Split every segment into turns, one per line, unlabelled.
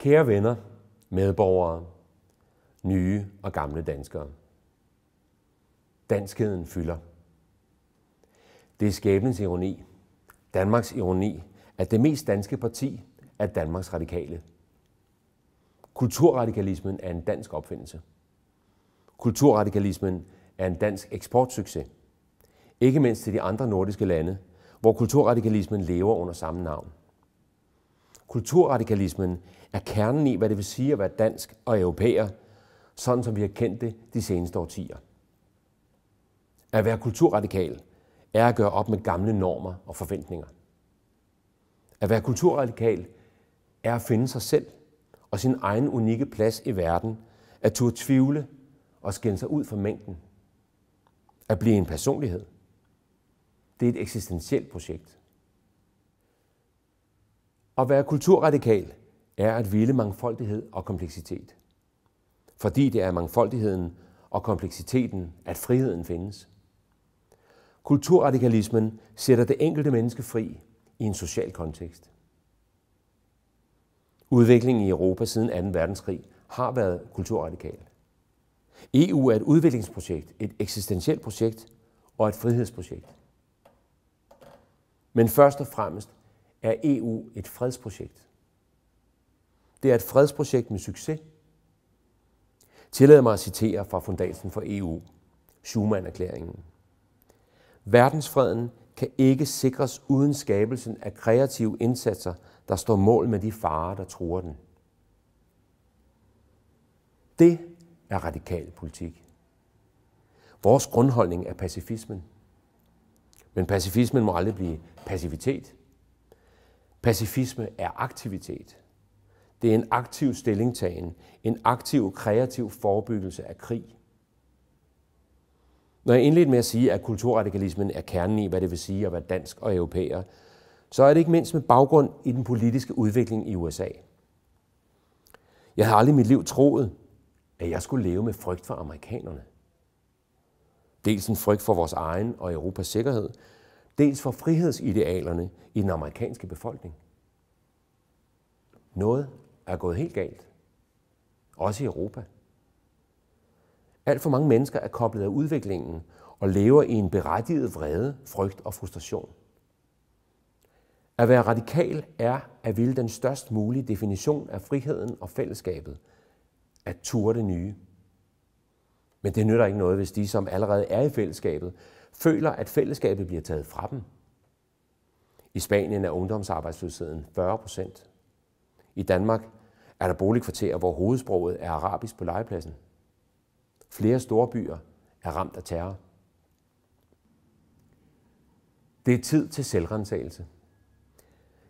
Kære venner, medborgere, nye og gamle danskere. Danskheden fylder. Det er skæbnens ironi, Danmarks ironi, at det mest danske parti er Danmarks radikale. Kulturradikalismen er en dansk opfindelse. Kulturradikalismen er en dansk eksportsucces. Ikke mindst til de andre nordiske lande, hvor kulturradikalismen lever under samme navn. Kulturradikalismen er kernen i, hvad det vil sige at være dansk og europæer, sådan som vi har kendt det de seneste årtier. At være kulturradikal er at gøre op med gamle normer og forventninger. At være kulturradikal er at finde sig selv og sin egen unikke plads i verden, at turde tvivle og skænde sig ud fra mængden. At blive en personlighed. Det er et eksistentielt projekt. At være kulturradikal er at ville mangfoldighed og kompleksitet. Fordi det er mangfoldigheden og kompleksiteten, at friheden findes. Kulturradikalismen sætter det enkelte menneske fri i en social kontekst. Udviklingen i Europa siden 2. verdenskrig har været kulturradikal. EU er et udviklingsprojekt, et eksistentielt projekt og et frihedsprojekt. Men først og fremmest er EU et fredsprojekt. Det er et fredsprojekt med succes. Tillad mig at citere fra Fundansen for EU, Schumann-erklæringen. Verdensfreden kan ikke sikres uden skabelsen af kreative indsatser, der står mål med de farer, der truer den. Det er radikal politik. Vores grundholdning er pacifismen. Men pacifismen må aldrig blive passivitet. Pacifisme er aktivitet. Det er en aktiv stillingtagen, en aktiv kreativ forebyggelse af krig. Når jeg indledte med at sige, at kulturradikalismen er kernen i, hvad det vil sige at være dansk og europæer, så er det ikke mindst med baggrund i den politiske udvikling i USA. Jeg havde aldrig i mit liv troet, at jeg skulle leve med frygt for amerikanerne. Dels en frygt for vores egen og Europas sikkerhed, dels for frihedsidealerne i den amerikanske befolkning. Noget er gået helt galt. Også i Europa. Alt for mange mennesker er koblet af udviklingen og lever i en berettiget vrede, frygt og frustration. At være radikal er at ville den størst mulige definition af friheden og fællesskabet, at ture det nye. Men det nytter ikke noget, hvis de, som allerede er i fællesskabet, føler, at fællesskabet bliver taget fra dem. I Spanien er ungdomsarbejdsløsheden 40 procent. I Danmark er der boligkvarterer, hvor hovedsproget er arabisk på legepladsen. Flere store byer er ramt af terror. Det er tid til selvrensagelse.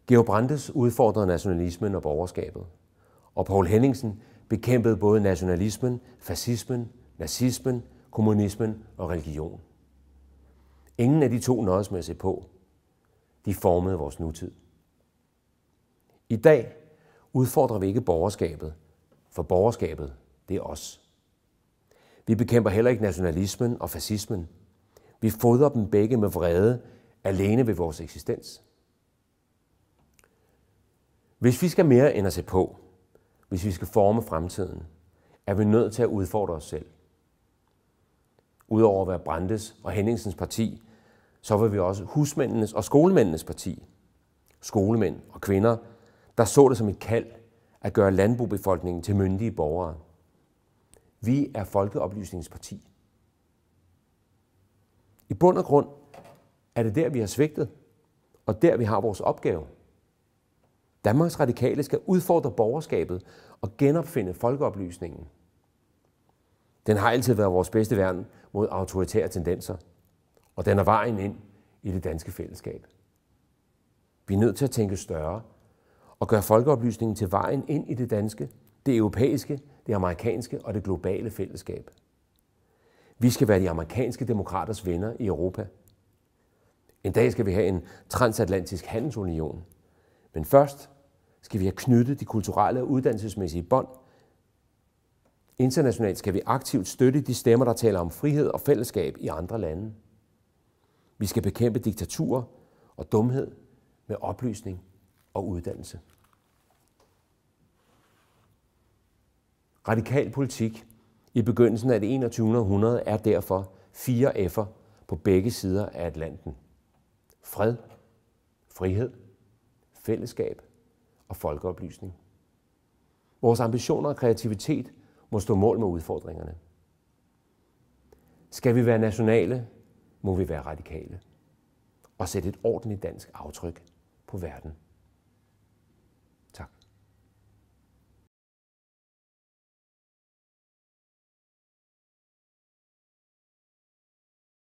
Georg Brandes udfordrede nationalismen og borgerskabet, og Paul Henningsen bekæmpede både nationalismen, fascismen, nazismen, kommunismen og religion. Ingen af de to nøjes med at se på. De formede vores nutid. I dag udfordrer vi ikke borgerskabet, for borgerskabet, det er os. Vi bekæmper heller ikke nationalismen og fascismen. Vi fodrer dem begge med vrede alene ved vores eksistens. Hvis vi skal mere end at se på, hvis vi skal forme fremtiden, er vi nødt til at udfordre os selv. Udover at være Brandes og Henningsens parti, så vil vi også husmændenes og skolemændenes parti. Skolemænd og kvinder – der så det som et kald at gøre landbrugbefolkningen til myndige borgere. Vi er Folkeoplysningsparti. I bund og grund er det der, vi har svigtet, og der, vi har vores opgave. Danmarks radikale skal udfordre borgerskabet og genopfinde folkeoplysningen. Den har altid været vores bedste værn mod autoritære tendenser, og den er vejen ind i det danske fællesskab. Vi er nødt til at tænke større og gør folkeoplysningen til vejen ind i det danske, det europæiske, det amerikanske og det globale fællesskab. Vi skal være de amerikanske demokraters venner i Europa. En dag skal vi have en transatlantisk handelsunion. Men først skal vi have knyttet de kulturelle og uddannelsesmæssige bånd. Internationalt skal vi aktivt støtte de stemmer, der taler om frihed og fællesskab i andre lande. Vi skal bekæmpe diktaturer og dumhed med oplysning og uddannelse. Radikal politik i begyndelsen af det 21. århundrede er derfor fire F'er på begge sider af Atlanten. Fred, frihed, fællesskab og folkeoplysning. Vores ambitioner og kreativitet må stå mål med udfordringerne. Skal vi være nationale, må vi være radikale og sætte et ordentligt dansk aftryk på verden.